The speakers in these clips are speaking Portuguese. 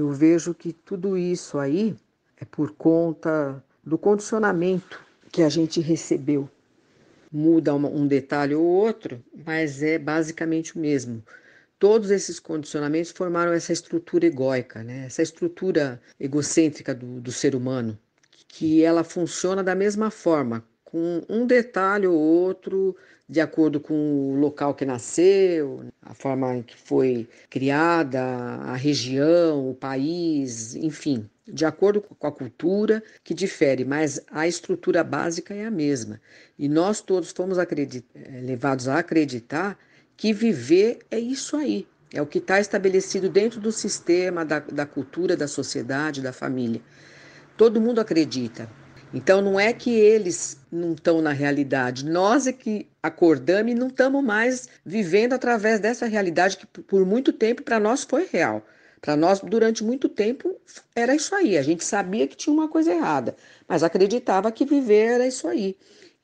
Eu vejo que tudo isso aí é por conta do condicionamento que a gente recebeu. Muda um detalhe ou outro, mas é basicamente o mesmo todos esses condicionamentos formaram essa estrutura egóica, né? essa estrutura egocêntrica do, do ser humano, que ela funciona da mesma forma com um detalhe ou outro, de acordo com o local que nasceu, a forma em que foi criada, a região, o país, enfim, de acordo com a cultura que difere, mas a estrutura básica é a mesma. E nós todos fomos eh, levados a acreditar que viver é isso aí, é o que está estabelecido dentro do sistema, da, da cultura, da sociedade, da família. Todo mundo acredita, então não é que eles não estão na realidade, nós é que acordamos e não estamos mais vivendo através dessa realidade que por muito tempo para nós foi real. Para nós, durante muito tempo, era isso aí. A gente sabia que tinha uma coisa errada, mas acreditava que viver era isso aí.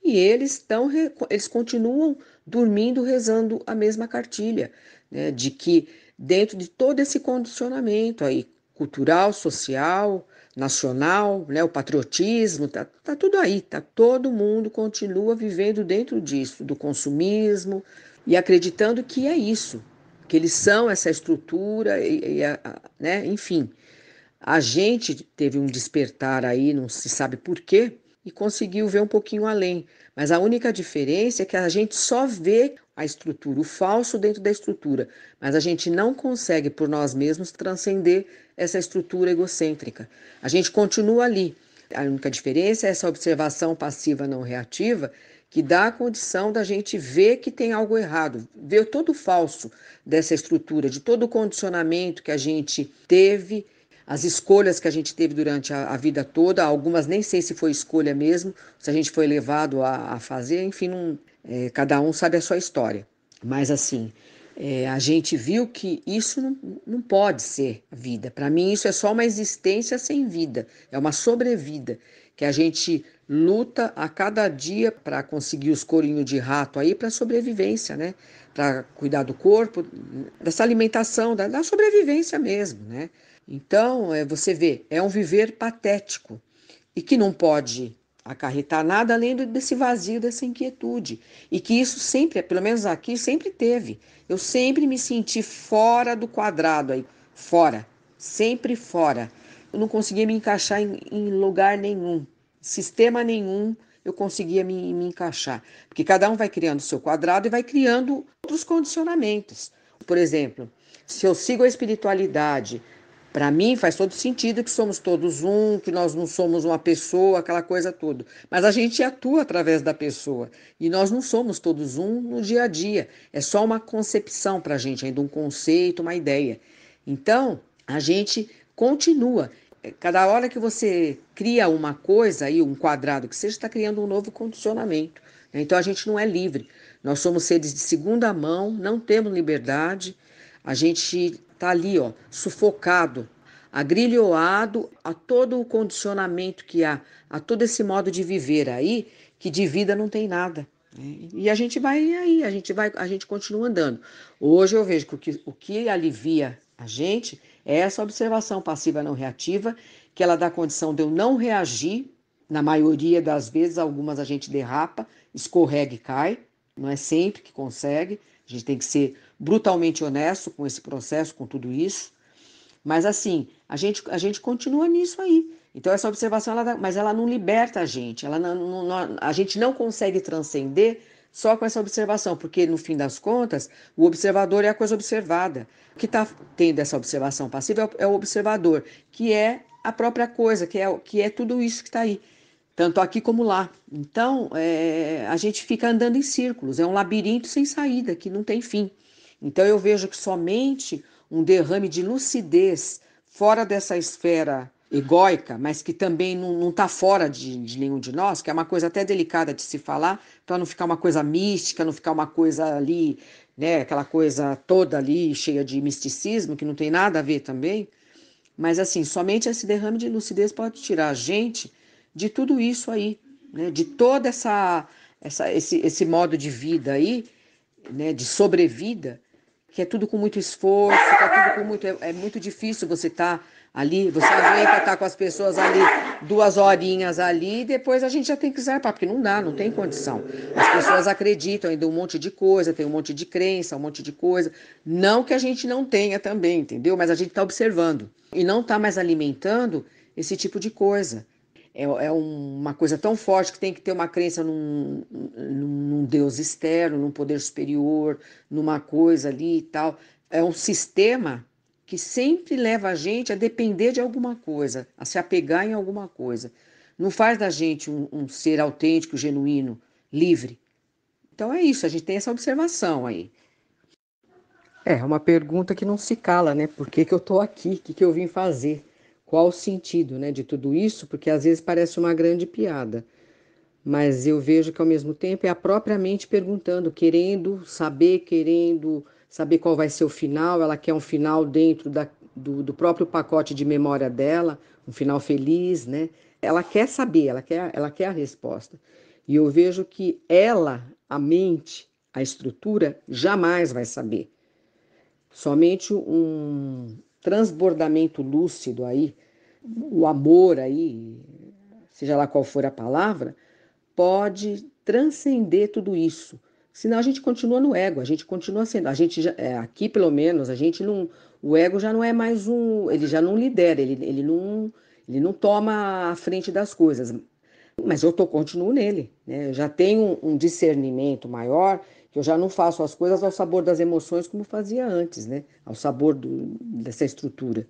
E eles estão, eles continuam dormindo, rezando a mesma cartilha, né? De que dentro de todo esse condicionamento aí, cultural, social, nacional, né, o patriotismo, tá, tá tudo aí, tá todo mundo continua vivendo dentro disso, do consumismo e acreditando que é isso, que eles são essa estrutura e, e a, a, né, enfim. A gente teve um despertar aí, não se sabe por quê, e conseguiu ver um pouquinho além. Mas a única diferença é que a gente só vê a estrutura, o falso dentro da estrutura, mas a gente não consegue por nós mesmos transcender essa estrutura egocêntrica. A gente continua ali. A única diferença é essa observação passiva não reativa que dá a condição da gente ver que tem algo errado, ver todo o falso dessa estrutura, de todo o condicionamento que a gente teve as escolhas que a gente teve durante a, a, vida toda, algumas nem sei se foi escolha mesmo, se a gente foi levado a, a fazer, enfim, não, é, cada um sabe a sua história. Mas assim, é, a gente viu que isso não, não pode ser vida. Para mim, isso é só uma existência sem vida, é uma sobrevida que a gente luta a cada dia para conseguir os corinhos de rato aí para sobrevivência, né? Para cuidar do corpo, dessa alimentação, da, da sobrevivência mesmo, né? Então, é, você vê, é um viver patético e que não pode acarretar nada além desse vazio, dessa inquietude. E que isso sempre, pelo menos aqui, sempre teve. Eu sempre me senti fora do quadrado aí, fora, sempre fora. Eu não conseguia me encaixar em, em lugar nenhum, sistema nenhum. Eu conseguia me, me encaixar. Porque cada um vai criando o seu quadrado e vai criando outros condicionamentos. Por exemplo, se eu sigo a espiritualidade, para mim faz todo sentido que somos todos um, que nós não somos uma pessoa, aquela coisa toda. Mas a gente atua através da pessoa e nós não somos todos um no dia a dia. É só uma concepção para a gente, ainda um conceito, uma ideia. Então a gente continua. É, cada hora que você cria uma coisa aí, um quadrado que seja, está criando um novo condicionamento. Né? Então a gente não é livre. Nós somos seres de segunda mão, não temos liberdade. A gente está ali, ó, sufocado, agrilhoado a todo o condicionamento que há, a todo esse modo de viver aí, que de vida não tem nada. E a gente vai aí, a gente vai, a gente continua andando. Hoje eu vejo que o que, o que alivia a gente é essa observação passiva não reativa, que ela dá condição de eu não reagir, na maioria das vezes, algumas a gente derrapa, escorrega e cai, não é sempre que consegue, a gente tem que ser brutalmente honesto com esse processo, com tudo isso. Mas assim, a gente, a gente continua nisso aí. Então essa observação, ela mas ela não liberta a gente. Ela não, não, não, a gente não consegue transcender só com essa observação, porque no fim das contas, o observador é a coisa observada. O que está tendo essa observação passiva é o, é o observador, que é a própria coisa, que é, que é tudo isso que está aí tanto aqui como lá. Então, é, a gente fica andando em círculos, é um labirinto sem saída, que não tem fim. Então, eu vejo que somente um derrame de lucidez fora dessa esfera egóica, mas que também não está fora de, de, nenhum de nós, que é uma coisa até delicada de se falar, para não ficar uma coisa mística, não ficar uma coisa ali, né, aquela coisa toda ali cheia de misticismo, que não tem nada a ver também. Mas, assim, somente esse derrame de lucidez pode tirar a gente de tudo isso aí, né? de toda essa, essa esse, esse modo de vida aí, né? de sobrevida, que é tudo com muito esforço, é tudo com muito, é, é muito difícil você estar tá ali, você aguenta estar tá com as pessoas ali duas horinhas ali, e depois a gente já tem que zarpar, porque não dá, não tem condição. As pessoas acreditam ainda um monte de coisa, tem um monte de crença, um monte de coisa, não que a gente não tenha também, entendeu? Mas a gente está observando e não está mais alimentando esse tipo de coisa é, é uma coisa tão forte que tem que ter uma crença num, num Deus externo, num poder superior, numa coisa ali e tal. É um sistema que sempre leva a gente a depender de alguma coisa, a se apegar em alguma coisa. Não faz da gente um, um ser autêntico, genuíno, livre. Então é isso, a gente tem essa observação aí. É, uma pergunta que não se cala, né? Por que, que eu estou aqui? O que, que eu vim fazer? qual o sentido né, de tudo isso, porque às vezes parece uma grande piada. Mas eu vejo que ao mesmo tempo é a própria mente perguntando, querendo saber, querendo saber qual vai ser o final, ela quer um final dentro da, do, do próprio pacote de memória dela, um final feliz, né? Ela quer saber, ela quer, ela quer a resposta. E eu vejo que ela, a mente, a estrutura, jamais vai saber. Somente um, transbordamento lúcido aí, o amor aí, seja lá qual for a palavra, pode transcender tudo isso. Senão a gente continua no ego, a gente continua sendo, a gente já, é, aqui pelo menos, a gente não, o ego já não é mais um, ele já não lidera, ele, ele não, ele não toma a frente das coisas mas eu tô, continuo nele. Né? Eu já tenho um, discernimento maior, que eu já não faço as coisas ao sabor das emoções como fazia antes, né? ao sabor do, dessa estrutura.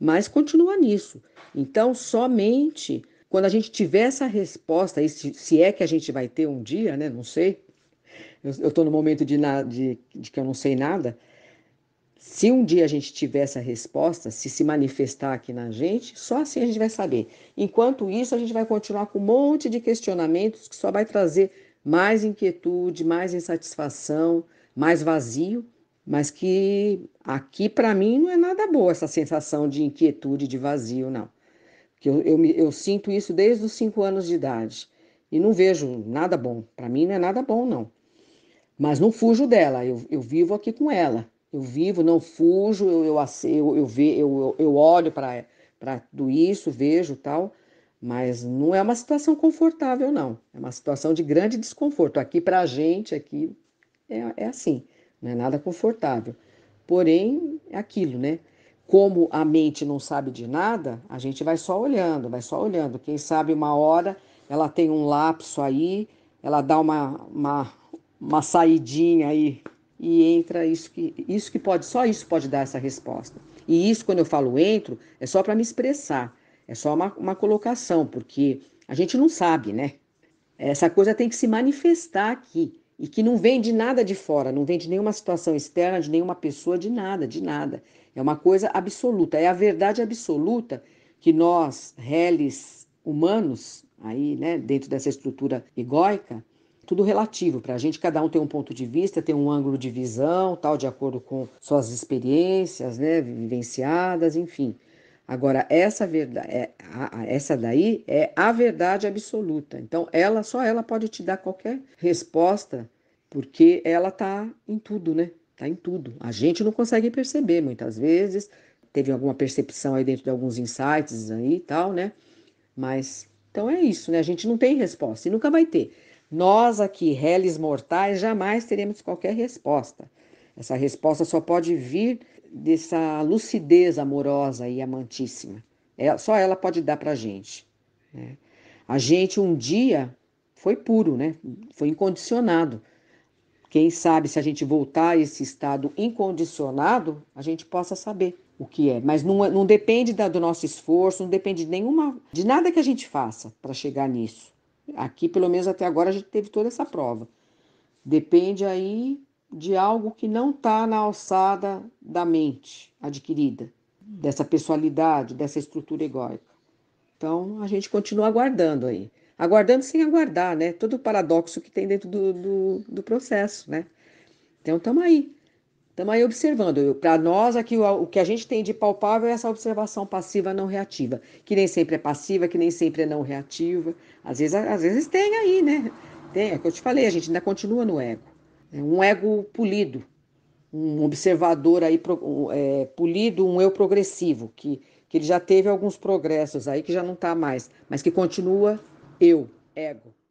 Mas continua nisso. Então, somente quando a gente tiver essa resposta, e se, se é que a gente vai ter um dia, né? não sei, eu estou no momento de, na, de, de que eu não sei nada, se um dia a gente tiver essa resposta, se se manifestar aqui na gente, só assim a gente vai saber. Enquanto isso, a gente vai continuar com um monte de questionamentos que só vai trazer mais inquietude, mais insatisfação, mais vazio, mas que aqui para mim não é nada boa essa sensação de inquietude, de vazio, não. Porque eu, eu, eu sinto isso desde os cinco anos de idade e não vejo nada bom. Para mim não é nada bom, não. Mas não fujo dela, eu, eu vivo aqui com ela. Eu vivo, não fujo, eu, eu, eu, eu, eu, eu olho para tudo isso, vejo tal, mas não é uma situação confortável, não. É uma situação de grande desconforto. Aqui para a gente, aqui é, é assim, não é nada confortável. Porém, é aquilo, né? Como a mente não sabe de nada, a gente vai só olhando, vai só olhando. Quem sabe uma hora ela tem um lapso aí, ela dá uma, uma, uma saidinha aí e entra isso que, isso que pode, só isso pode dar essa resposta. E isso, quando eu falo entro, é só para me expressar, é só uma, uma colocação, porque a gente não sabe, né? Essa coisa tem que se manifestar aqui e que não vem de nada de fora, não vem de nenhuma situação externa, de nenhuma pessoa, de nada, de nada. É uma coisa absoluta, é a verdade absoluta que nós, reles humanos, aí, né, dentro dessa estrutura egóica, tudo relativo para a gente. Cada um tem um ponto de vista, tem um ângulo de visão, tal, de acordo com suas experiências, né, vivenciadas, enfim. Agora essa verdade, é, essa daí é a verdade absoluta. Então ela só ela pode te dar qualquer resposta, porque ela tá em tudo, né? Tá em tudo. A gente não consegue perceber muitas vezes. Teve alguma percepção aí dentro de alguns insights aí e tal, né? Mas então é isso, né? A gente não tem resposta e nunca vai ter. Nós aqui, réis mortais, jamais teremos qualquer resposta. Essa resposta só pode vir dessa lucidez amorosa e amantíssima. É, só ela pode dar para a gente. Né? A gente um dia foi puro, né? foi incondicionado. Quem sabe se a gente voltar a esse estado incondicionado, a gente possa saber o que é. Mas não, é, não depende da, do nosso esforço, não depende de nenhuma, de nada que a gente faça para chegar nisso. Aqui, pelo menos até agora, a gente teve toda essa prova. Depende aí de algo que não está na alçada da mente adquirida, dessa pessoalidade, dessa estrutura egóica. Então, a gente continua aguardando aí. Aguardando sem aguardar, né? Todo o paradoxo que tem dentro do, do, do processo, né? Então, estamos aí Estamos aí observando. Para nós, aqui, o, o que a gente tem de palpável é essa observação passiva não reativa, que nem sempre é passiva, que nem sempre é não reativa. Às vezes, às vezes tem aí, né? Tem, é o que eu te falei, a gente ainda continua no ego. É um ego polido, um observador aí é, polido, um eu progressivo, que, que ele já teve alguns progressos aí que já não está mais, mas que continua eu, ego.